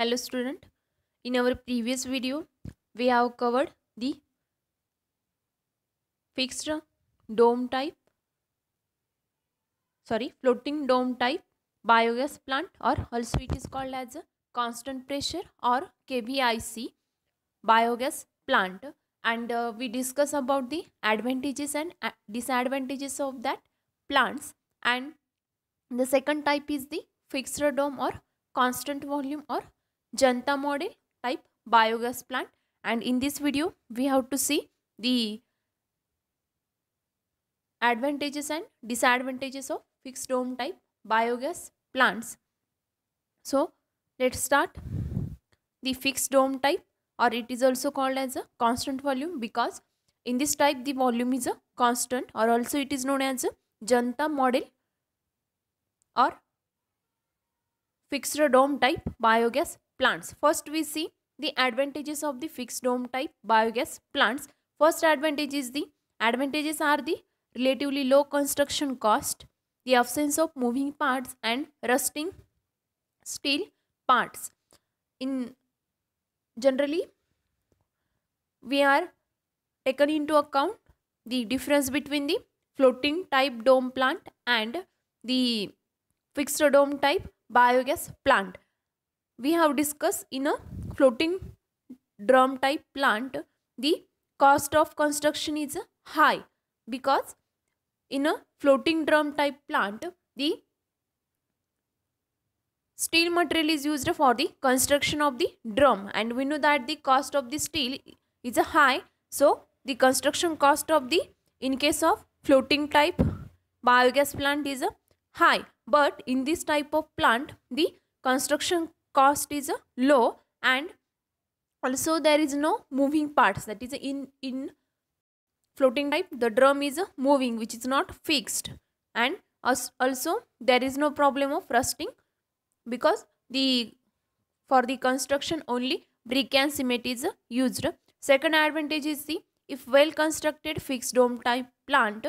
Hello student, in our previous video, we have covered the fixed dome type, sorry, floating dome type biogas plant or also it is called as a constant pressure or KBIC biogas plant and uh, we discuss about the advantages and uh, disadvantages of that plants and the second type is the fixed dome or constant volume or Janta model type biogas plant and in this video we have to see the advantages and disadvantages of fixed dome type biogas plants. So let's start the fixed dome type or it is also called as a constant volume because in this type the volume is a constant or also it is known as a Janta model or fixed dome type biogas plants. First we see the advantages of the fixed dome type biogas plants. First advantage is the advantages are the relatively low construction cost, the absence of moving parts and rusting steel parts. In generally we are taken into account the difference between the floating type dome plant and the fixed dome type biogas plant we have discussed in a floating drum type plant the cost of construction is high because in a floating drum type plant the steel material is used for the construction of the drum and we know that the cost of the steel is high so the construction cost of the in case of floating type biogas plant is high but in this type of plant the construction cost is low and also there is no moving parts that is in in floating type the drum is moving which is not fixed and also there is no problem of rusting because the for the construction only brick and cement is used second advantage is the if well constructed fixed dome type plant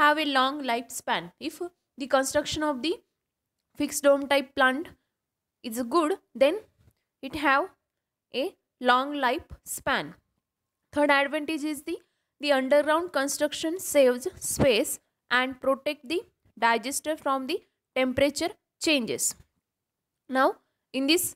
have a long lifespan if the construction of the fixed dome type plant is good then it have a long life span third advantage is the the underground construction saves space and protect the digester from the temperature changes now in this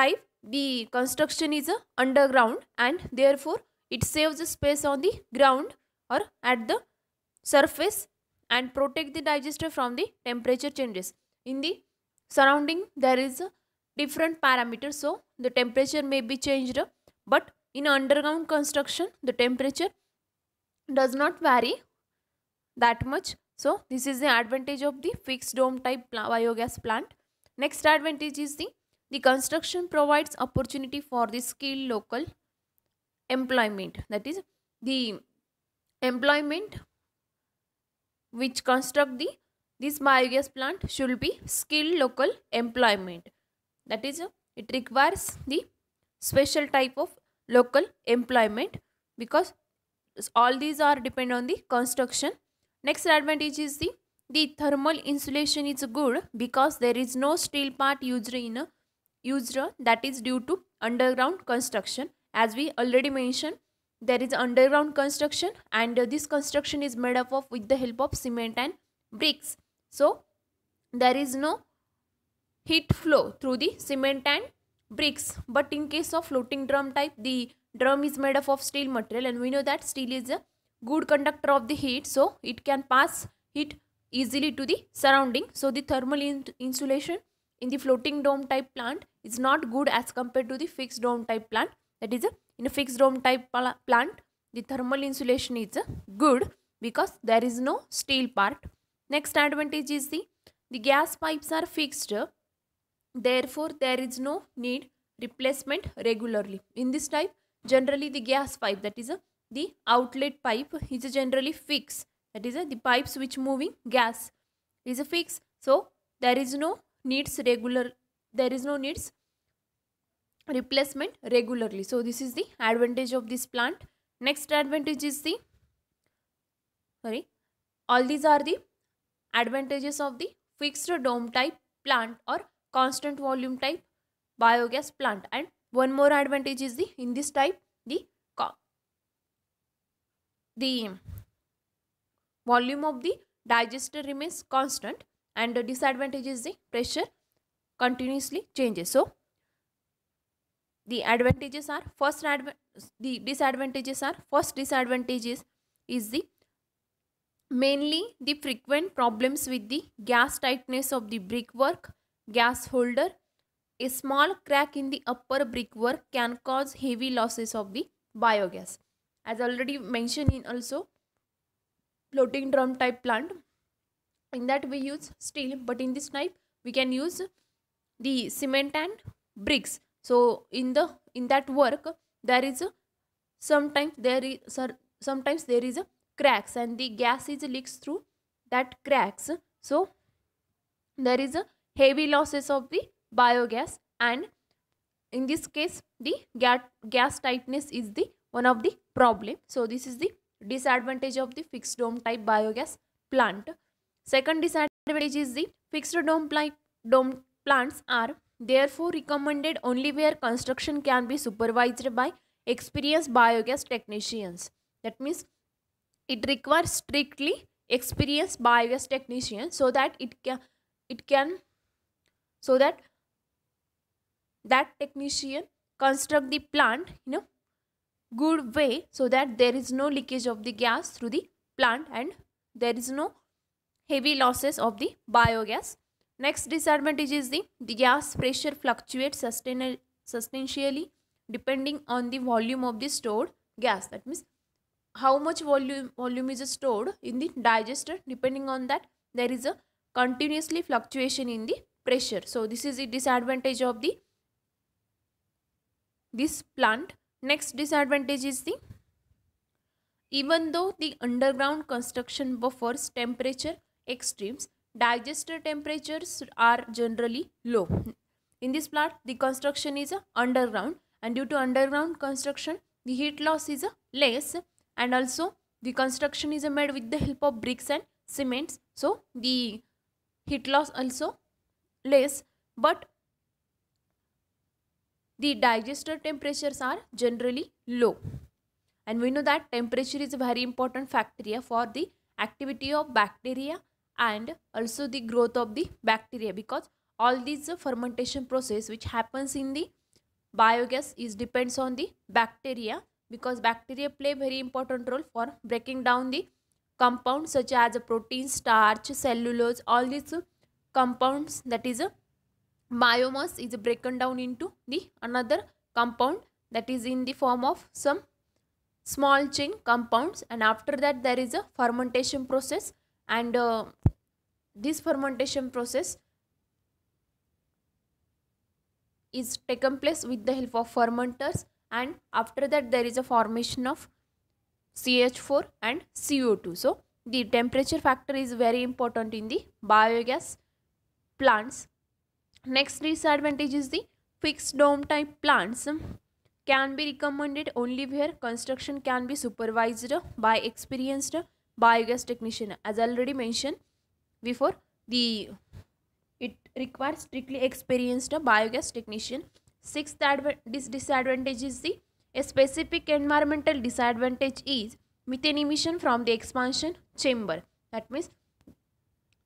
type the construction is underground and therefore it saves space on the ground or at the surface and protect the digester from the temperature changes in the surrounding there is different parameters so the temperature may be changed but in underground construction the temperature does not vary that much so this is the advantage of the fixed dome type biogas plant next advantage is the the construction provides opportunity for the skilled local employment that is the employment which construct the this biogas plant should be skilled local employment. That is, it requires the special type of local employment because all these are depend on the construction. Next advantage is the the thermal insulation is good because there is no steel part used in a used that is due to underground construction. As we already mentioned, there is underground construction and this construction is made up of with the help of cement and bricks. So, there is no heat flow through the cement and bricks. But in case of floating drum type, the drum is made up of steel material and we know that steel is a good conductor of the heat. So, it can pass heat easily to the surrounding. So, the thermal in insulation in the floating dome type plant is not good as compared to the fixed dome type plant. That is, a, in a fixed dome type plant, the thermal insulation is uh, good because there is no steel part Next advantage is the, the gas pipes are fixed. Therefore, there is no need replacement regularly. In this type, generally the gas pipe that is a, uh, the outlet pipe is generally fixed. That is a, uh, the pipes which moving gas is a fixed. So, there is no needs regular, there is no needs replacement regularly. So, this is the advantage of this plant. Next advantage is the, sorry, all these are the Advantages of the fixed dome type plant or constant volume type biogas plant and one more advantage is the in this type the the volume of the digester remains constant and the disadvantage is the pressure continuously changes so the advantages are first adva the disadvantages are first disadvantages is the Mainly the frequent problems with the gas tightness of the brickwork, gas holder. A small crack in the upper brickwork can cause heavy losses of the biogas. As already mentioned in also floating drum type plant, in that we use steel but in this type we can use the cement and bricks. So in the in that work there is a, sometimes there is sometimes there is a cracks and the gas is leaks through that cracks so there is a heavy losses of the biogas and in this case the gas tightness is the one of the problem so this is the disadvantage of the fixed dome type biogas plant second disadvantage is the fixed dome type dome plants are therefore recommended only where construction can be supervised by experienced biogas technicians that means it requires strictly experienced bias technician so that it can it can so that that technician construct the plant you know good way so that there is no leakage of the gas through the plant and there is no heavy losses of the biogas. Next disadvantage is the, the gas pressure fluctuates sustain, substantially depending on the volume of the stored gas. That means how much volume volume is stored in the digester depending on that there is a continuously fluctuation in the pressure so this is the disadvantage of the this plant next disadvantage is the even though the underground construction buffers temperature extremes digester temperatures are generally low in this plant the construction is underground and due to underground construction the heat loss is less and also the construction is made with the help of bricks and cements so the heat loss also less but the digester temperatures are generally low and we know that temperature is a very important factor for the activity of bacteria and also the growth of the bacteria because all these fermentation process which happens in the biogas is depends on the bacteria because bacteria play very important role for breaking down the compounds such as protein starch cellulose all these compounds that is biomass is broken down into the another compound that is in the form of some small chain compounds and after that there is a fermentation process and uh, this fermentation process is taken place with the help of fermenters and after that there is a formation of CH4 and CO2. So the temperature factor is very important in the biogas plants. Next disadvantage is the fixed dome type plants can be recommended only where construction can be supervised by experienced biogas technician as already mentioned before the it requires strictly experienced biogas technician Sixth disadvantage is the a specific environmental disadvantage is methane emission from the expansion chamber. That means,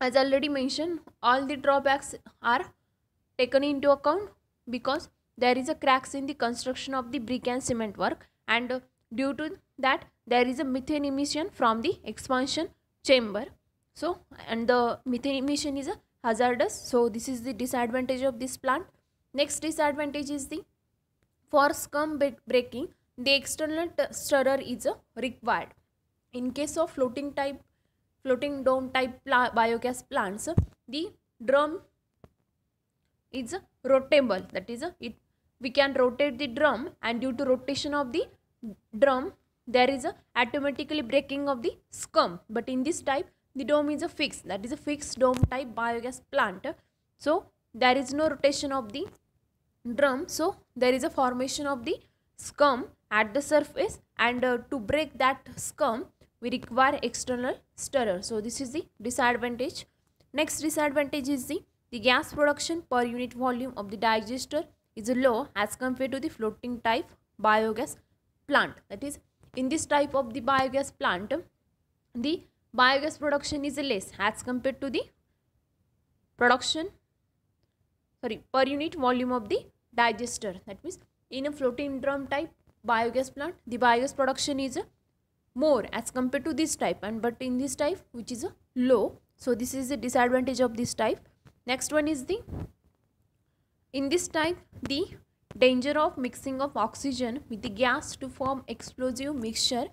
as already mentioned, all the drawbacks are taken into account because there is a cracks in the construction of the brick and cement work and due to that there is a methane emission from the expansion chamber so and the methane emission is a hazardous so this is the disadvantage of this plant Next disadvantage is the for scum breaking the external stirrer is uh, required. In case of floating type floating dome type biogas plants uh, the drum is uh, rotable that is it we can rotate the drum and due to rotation of the drum there is a automatically breaking of the scum but in this type the dome is a fixed that is a fixed dome type biogas plant so there is no rotation of the drum so there is a formation of the scum at the surface and uh, to break that scum we require external stirrer so this is the disadvantage next disadvantage is the the gas production per unit volume of the digester is low as compared to the floating type biogas plant that is in this type of the biogas plant the biogas production is less as compared to the production sorry per unit volume of the digester that means in a floating drum type biogas plant the biogas production is uh, more as compared to this type and but in this type which is a uh, low so this is the disadvantage of this type next one is the in this type the danger of mixing of oxygen with the gas to form explosive mixture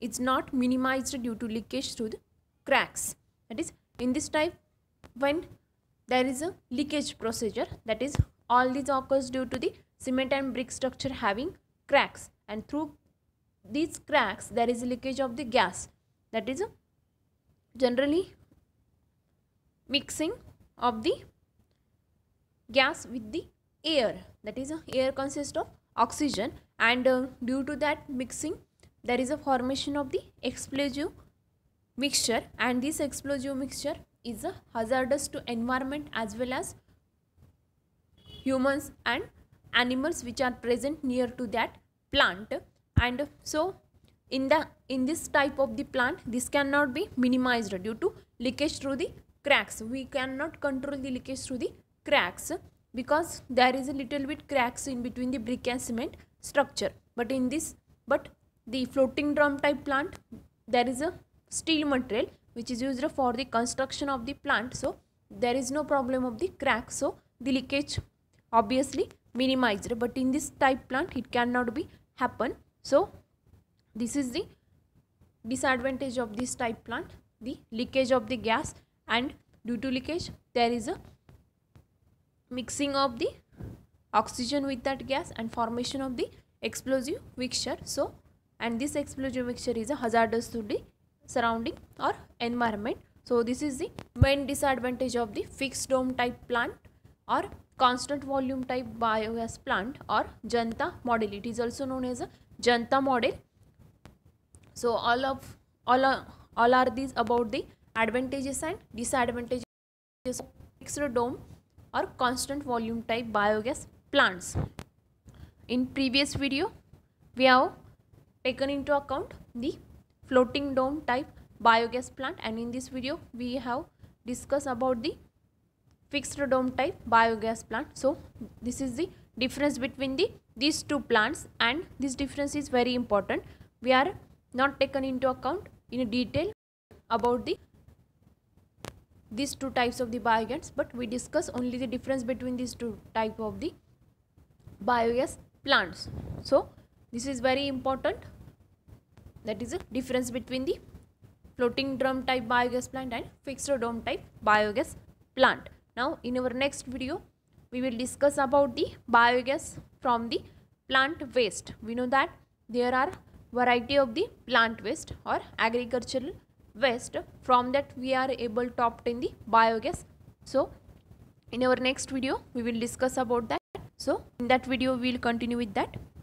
is not minimized due to leakage through the cracks that is in this type when there is a leakage procedure that is all this occurs due to the cement and brick structure having cracks and through these cracks there is leakage of the gas that is generally mixing of the gas with the air that is air consists of oxygen and uh, due to that mixing there is a formation of the explosive mixture and this explosive mixture is hazardous to environment as well as humans and animals which are present near to that plant and so in the in this type of the plant this cannot be minimized due to leakage through the cracks we cannot control the leakage through the cracks because there is a little bit cracks in between the brick and cement structure but in this but the floating drum type plant there is a steel material which is used for the construction of the plant so there is no problem of the crack so the leakage obviously minimized but in this type plant it cannot be happen so this is the disadvantage of this type plant the leakage of the gas and due to leakage there is a mixing of the oxygen with that gas and formation of the explosive mixture so and this explosive mixture is a hazardous to the surrounding or environment. So this is the main disadvantage of the fixed dome type plant or constant volume type biogas plant or Janta model. It is also known as a Janta model. So all of all are, all are these about the advantages and disadvantages of fixed dome or constant volume type biogas plants. In previous video, we have taken into account the floating dome type biogas plant and in this video we have discussed about the fixed dome type biogas plant. So this is the difference between the these two plants and this difference is very important. We are not taken into account in detail about the these two types of the biogas but we discuss only the difference between these two type of the biogas plants. So this is very important that is the difference between the floating drum type biogas plant and fixed dome type biogas plant. Now in our next video we will discuss about the biogas from the plant waste. We know that there are variety of the plant waste or agricultural waste from that we are able to obtain the biogas. So in our next video we will discuss about that. So in that video we will continue with that.